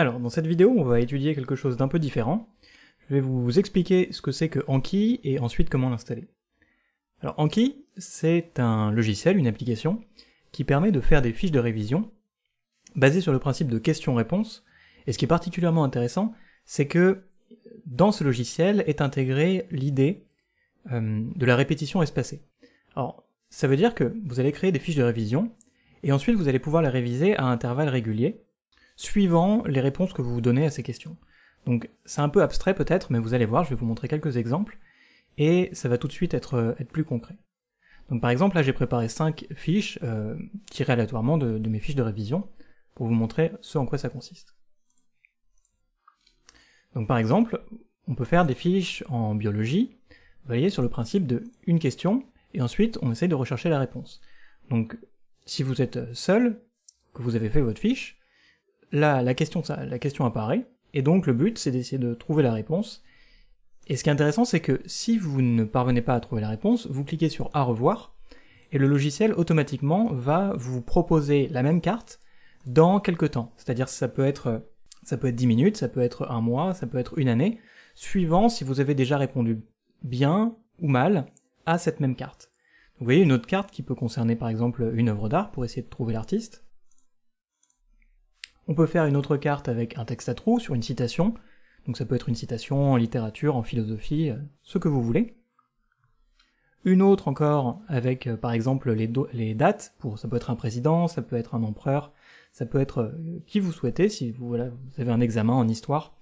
Alors, dans cette vidéo, on va étudier quelque chose d'un peu différent. Je vais vous expliquer ce que c'est que Anki et ensuite comment l'installer. Alors Anki, c'est un logiciel, une application, qui permet de faire des fiches de révision basées sur le principe de question réponses Et ce qui est particulièrement intéressant, c'est que dans ce logiciel est intégrée l'idée euh, de la répétition espacée. Alors, ça veut dire que vous allez créer des fiches de révision, et ensuite vous allez pouvoir les réviser à intervalles réguliers, suivant les réponses que vous vous donnez à ces questions. Donc c'est un peu abstrait peut-être, mais vous allez voir, je vais vous montrer quelques exemples, et ça va tout de suite être, euh, être plus concret. Donc par exemple, là j'ai préparé 5 fiches, euh, tirées aléatoirement de, mes fiches de révision, pour vous montrer ce en quoi ça consiste. Donc par exemple, on peut faire des fiches en biologie, vous voyez, sur le principe de une question, et ensuite on essaie de rechercher la réponse. Donc si vous êtes seul, que vous avez fait votre fiche, la question, la question apparaît, et donc le but, c'est d'essayer de trouver la réponse. Et ce qui est intéressant, c'est que si vous ne parvenez pas à trouver la réponse, vous cliquez sur à revoir, et le logiciel automatiquement va vous proposer la même carte dans quelques temps. C'est-à-dire ça peut être ça peut être 10 minutes, ça peut être un mois, ça peut être une année, suivant si vous avez déjà répondu bien ou mal à cette même carte. Vous voyez une autre carte qui peut concerner par exemple une œuvre d'art pour essayer de trouver l'artiste, on peut faire une autre carte avec un texte à trous sur une citation, donc ça peut être une citation en littérature, en philosophie, euh, ce que vous voulez. Une autre encore avec euh, par exemple les, dates, pour, ça peut être un président, ça peut être un empereur, ça peut être euh, qui vous souhaitez, si vous, avez un examen en histoire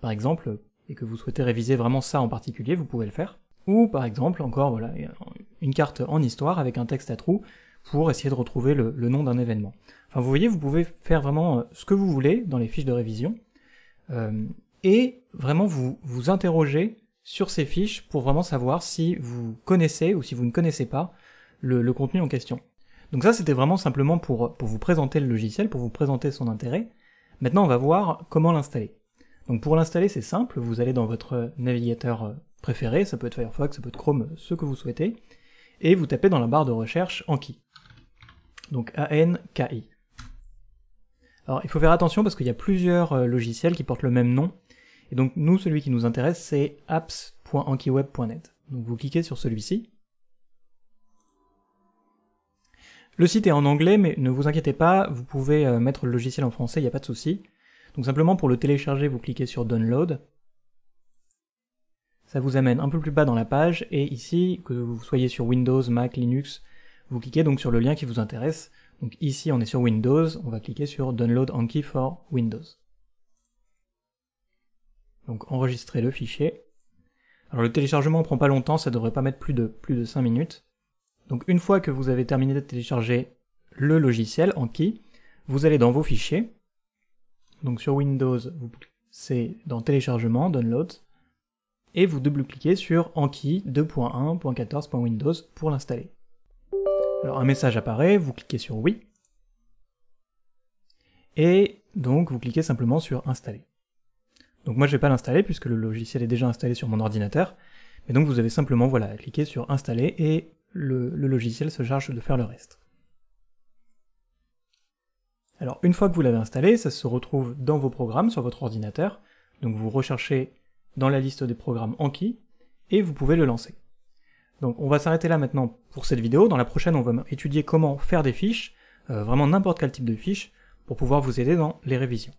par exemple, et que vous souhaitez réviser vraiment ça en particulier, vous pouvez le faire. Ou par exemple encore voilà, une carte en histoire avec un texte à trous pour essayer de retrouver le nom d'un événement vous voyez, vous pouvez faire vraiment euh, ce que vous voulez dans les fiches de révision euh, et vraiment vous vous interroger sur ces fiches pour vraiment savoir si vous connaissez ou si vous ne connaissez pas le, le contenu en question. Donc ça, c'était vraiment simplement pour, pour vous présenter le logiciel, pour vous présenter son intérêt. Maintenant, on va voir comment l'installer. Donc pour l'installer, c'est simple, vous allez dans votre navigateur euh, préféré, ça peut être Firefox, ça peut être Chrome, ce que vous souhaitez, et vous tapez dans la barre de recherche Anki. Donc A-N-K-I. Alors il faut faire attention parce qu'il y a plusieurs euh, logiciels qui portent le même nom. Et donc nous, celui qui nous intéresse, c'est apps.ankiweb.net. Donc vous cliquez sur celui-ci. Le site est en anglais, mais ne vous inquiétez pas, vous pouvez euh, mettre le logiciel en français, il n'y a pas de souci. Donc simplement pour le télécharger, vous cliquez sur Download. Ça vous amène un peu plus bas dans la page, et ici, que vous soyez sur Windows, Mac, Linux, vous cliquez donc sur le lien qui vous intéresse. Donc ici, on est sur Windows, on va cliquer sur Download Anki for Windows. Donc enregistrer le fichier. Alors le téléchargement prend pas longtemps, ça devrait pas mettre plus de, plus de 5 minutes. Donc une fois que vous avez terminé de télécharger le logiciel Anki, vous allez dans vos fichiers. Donc sur Windows, c'est dans téléchargement, download, et vous double-cliquez sur Anki 2.1.14.windows pour l'installer. Alors un message apparaît, vous cliquez sur oui, et donc vous cliquez simplement sur installer. Donc moi je ne vais pas l'installer puisque le logiciel est déjà installé sur mon ordinateur, mais donc vous avez simplement voilà, à sur installer et le, le logiciel se charge de faire le reste. Alors une fois que vous l'avez installé, ça se retrouve dans vos programmes sur votre ordinateur, donc vous recherchez dans la liste des programmes Anki, et vous pouvez le lancer. Donc on va s'arrêter là maintenant pour cette vidéo. Dans la prochaine, on va étudier comment faire des fiches, euh, vraiment n'importe quel type de fiche, pour pouvoir vous aider dans les révisions.